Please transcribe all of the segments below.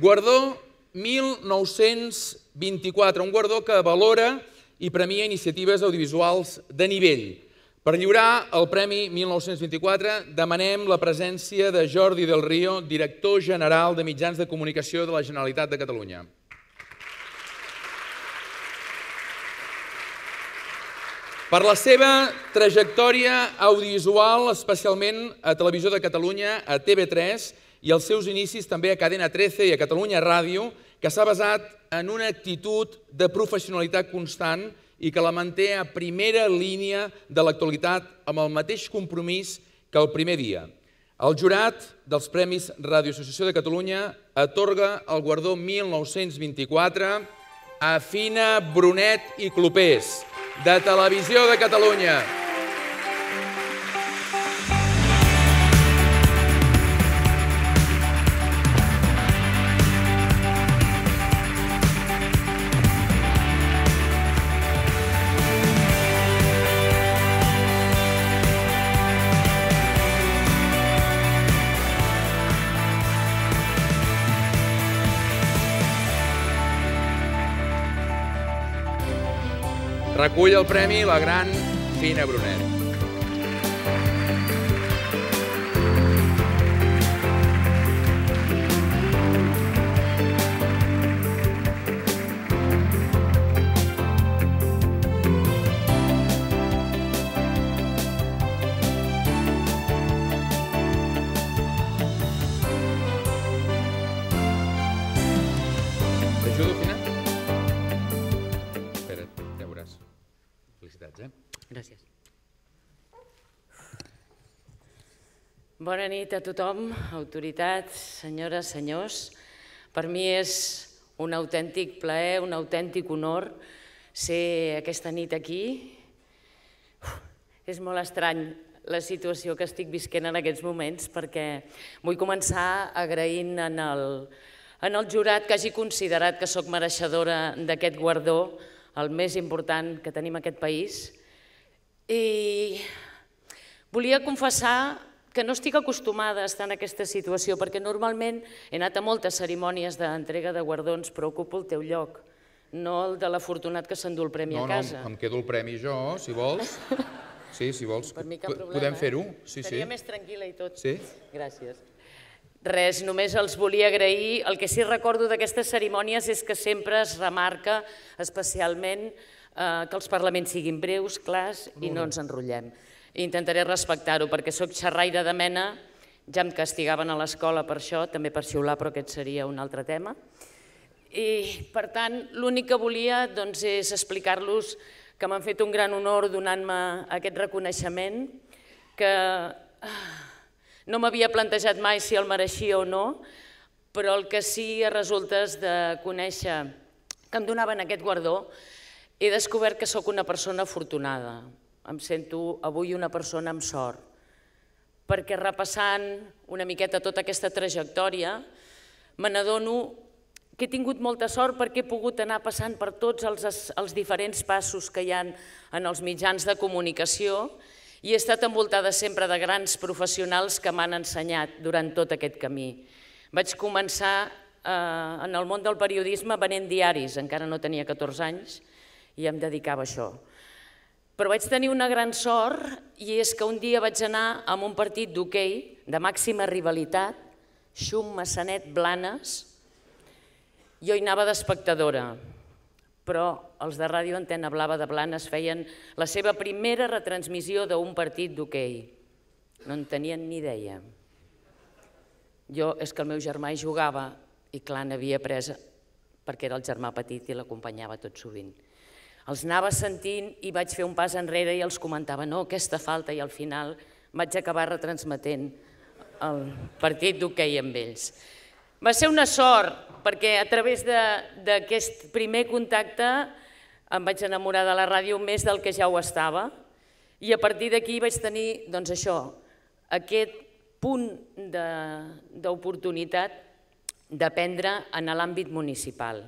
Guardó 1924, un guardó que valora i premia iniciatives audiovisuals de nivell. Per lliurar el Premi 1924 demanem la presència de Jordi del Río, director general de Mitjans de Comunicació de la Generalitat de Catalunya. Per la seva trajectòria audiovisual, especialment a Televisió de Catalunya, a TV3, i els seus inicis també a Cadena 13 i a Catalunya Ràdio, que s'ha basat en una actitud de professionalitat constant i que la manté a primera línia de l'actualitat amb el mateix compromís que el primer dia. El jurat dels Premis Ràdio Associació de Catalunya atorga el guardó 1924 a Fina Brunet i Clopés, de Televisió de Catalunya. recull el premi la gran Fina Brunet. Eh? Gràcies. Bona nit a tothom, autoritats, senyores, senyors. Per mi és un autèntic plaer, un autèntic honor ser aquesta nit aquí. és molt estrany la situació que estic visquent en aquests moments perquè vull començar agraint en el, en el jurat que hagi considerat que sóc mereixedora d'aquest guardó el més important que tenim aquest país. I volia confessar que no estic acostumada a estar en aquesta situació, perquè normalment he anat a moltes cerimònies d'entrega de guardons, però ocupo el teu lloc, no el de l'afortunat que s'endú el premi no, a casa. No, em quedo el premi jo, si vols. Sí, si vols. Per mi cap problema. Podem eh? fer-ho, sí, sí. Estaria més tranquil·la i tot. Sí? Gràcies. Res, només els volia agrair. El que sí recordo d'aquestes cerimònies és que sempre es remarca especialment eh, que els parlaments siguin breus, clars i no ens enrotllem. Intentaré respectar-ho perquè sóc xerraire de mena, ja em castigaven a l'escola per això, també per xiular, però aquest seria un altre tema. I, per tant, l'únic que volia doncs, és explicar-los que m'han fet un gran honor donant-me aquest reconeixement, que... Ah, no m'havia plantejat mai si el mereixia o no, però el que sí a resultes de conèixer que em donaven aquest guardó, he descobert que sóc una persona afortunada. Em sento avui una persona amb sort, perquè repassant una miqueta tota aquesta trajectòria, me n'adono que he tingut molta sort perquè he pogut anar passant per tots els, els diferents passos que hi ha en els mitjans de comunicació i i he estat envoltada sempre de grans professionals que m'han ensenyat durant tot aquest camí. Vaig començar eh, en el món del periodisme venent diaris, encara no tenia 14 anys, i em dedicava a això. Però vaig tenir una gran sort i és que un dia vaig anar a un partit d'hoquei de màxima rivalitat, Xum Massanet Blanes, jo hi anava d'espectadora però els de Ràdio Antena Blava de Blanes feien la seva primera retransmissió d'un partit d'hoquei. No en tenien ni idea. Jo, és que el meu germà hi jugava i clar, n'havia après perquè era el germà petit i l'acompanyava tot sovint. Els anava sentint i vaig fer un pas enrere i els comentava no, aquesta falta, i al final vaig acabar retransmetent el partit d'hoquei amb ells. Va ser una sort, perquè a través d'aquest primer contacte em vaig enamorar de la ràdio més del que ja ho estava i a partir d'aquí vaig tenir, doncs això, aquest punt d'oportunitat d'aprendre en l'àmbit municipal.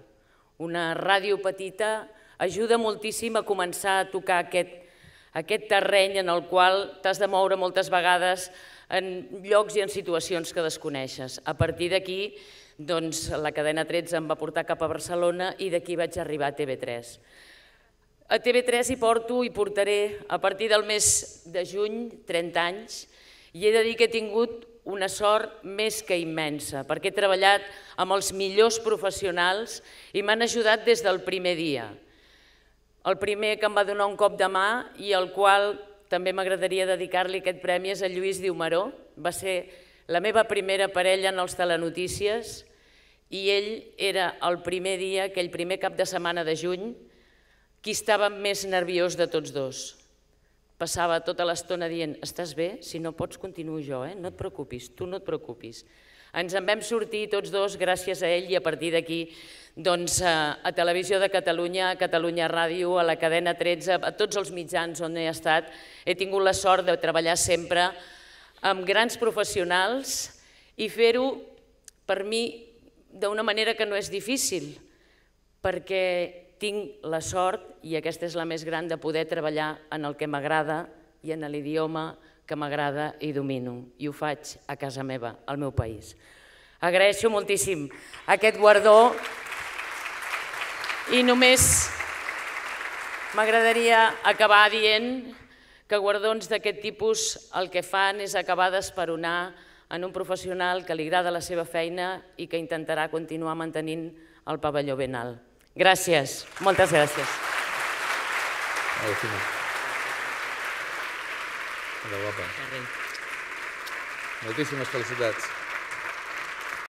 Una ràdio petita ajuda moltíssim a començar a tocar aquest, aquest terreny en el qual t'has de moure moltes vegades en llocs i en situacions que desconeixes. A partir d'aquí, doncs, la cadena 13 em va portar cap a Barcelona i d'aquí vaig arribar a TV3. A TV3 hi porto i portaré a partir del mes de juny 30 anys i he de dir que he tingut una sort més que immensa, perquè he treballat amb els millors professionals i m'han ajudat des del primer dia. El primer que em va donar un cop de mà i el qual també m'agradaria dedicar-li aquest premi a Lluís Diumaró. Va ser la meva primera parella en els telenotícies i ell era el primer dia, aquell primer cap de setmana de juny, qui estava més nerviós de tots dos. Passava tota l'estona dient, estàs bé? Si no pots, continuo jo, eh? no et preocupis, tu no et preocupis. Ens en vam sortir tots dos gràcies a ell i a partir d'aquí doncs, eh, a Televisió de Catalunya, a Catalunya Ràdio, a la cadena 13, a tots els mitjans on he estat, he tingut la sort de treballar sempre amb grans professionals i fer-ho per mi d'una manera que no és difícil, perquè tinc la sort, i aquesta és la més gran, de poder treballar en el que m'agrada i en l'idioma que que m'agrada i domino, i ho faig a casa meva, al meu país. Agraeixo moltíssim aquest guardó i només m'agradaria acabar dient que guardons d'aquest tipus el que fan és acabar d'esperonar en un professional que li agrada la seva feina i que intentarà continuar mantenint el pavelló ben alt. Gràcies, moltes gràcies. Gràcies. Muchísimas felicidades.